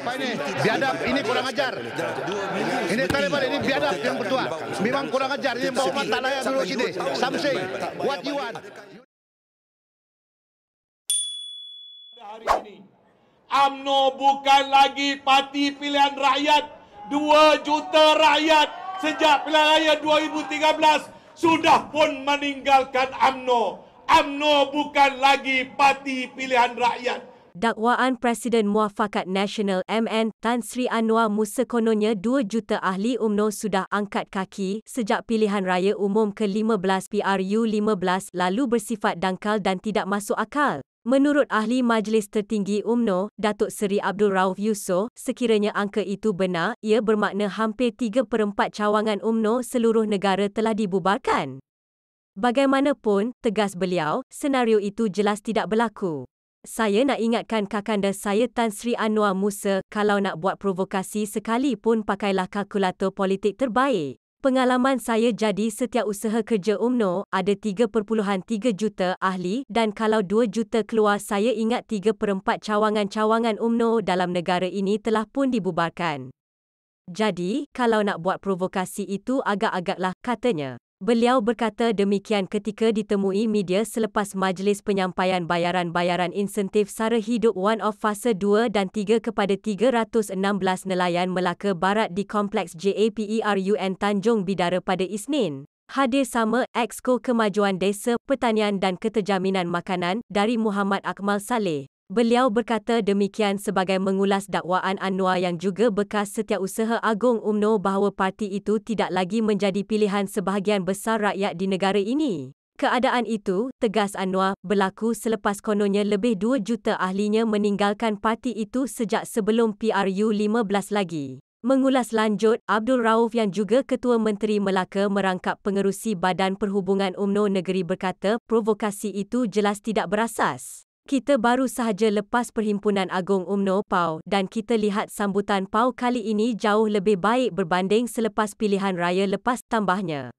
apa ini? Biadab ini kurang ajar. Ini Taliban ini biadab yang berdua Memang kurang ajar. Ini bawa mata layak dulu sini. Something. What you want? Hari ini, UMNO bukan lagi parti pilihan rakyat. Dua juta rakyat sejak pilihan raya 2013 sudah pun meninggalkan amno amno bukan lagi parti pilihan rakyat. Dakwaan Presiden Muafakat Nasional MN Tan Sri Anwar Musa kononnya 2 juta ahli UMNO sudah angkat kaki sejak pilihan raya umum ke-15 PRU-15 lalu bersifat dangkal dan tidak masuk akal. Menurut ahli Majlis Tertinggi UMNO, Datuk Seri Abdul Rauf Yusof, sekiranya angka itu benar, ia bermakna hampir 3 per 4 cawangan UMNO seluruh negara telah dibubarkan. Bagaimanapun, tegas beliau, senario itu jelas tidak berlaku. Saya nak ingatkan kakanda saya Tan Sri Anwar Musa, kalau nak buat provokasi sekali pun pakailah kalkulator politik terbaik. Pengalaman saya jadi setiap usaha kerja UMNO ada 3.3 juta ahli dan kalau 2 juta keluar saya ingat perempat cawangan-cawangan UMNO dalam negara ini telah pun dibubarkan. Jadi, kalau nak buat provokasi itu agak-agaklah katanya. Beliau berkata demikian ketika ditemui media selepas majlis penyampaian bayaran-bayaran insentif sara hidup one of fase 2 dan 3 kepada 316 nelayan Melaka Barat di Kompleks JAPERUN Tanjung Bidara pada Isnin. Hadir sama Exko Kemajuan Desa, Pertanian dan Keterjaminan Makanan dari Muhammad Akmal Saleh. Beliau berkata demikian sebagai mengulas dakwaan Anwar yang juga bekas setiausaha agung UMNO bahawa parti itu tidak lagi menjadi pilihan sebahagian besar rakyat di negara ini. Keadaan itu, tegas Anwar, berlaku selepas kononnya lebih 2 juta ahlinya meninggalkan parti itu sejak sebelum PRU 15 lagi. Mengulas lanjut, Abdul Rauf yang juga Ketua Menteri Melaka merangkap pengerusi Badan Perhubungan UMNO Negeri berkata provokasi itu jelas tidak berasas. Kita baru sahaja lepas Perhimpunan agung UMNO PAU dan kita lihat sambutan PAU kali ini jauh lebih baik berbanding selepas pilihan raya lepas tambahnya.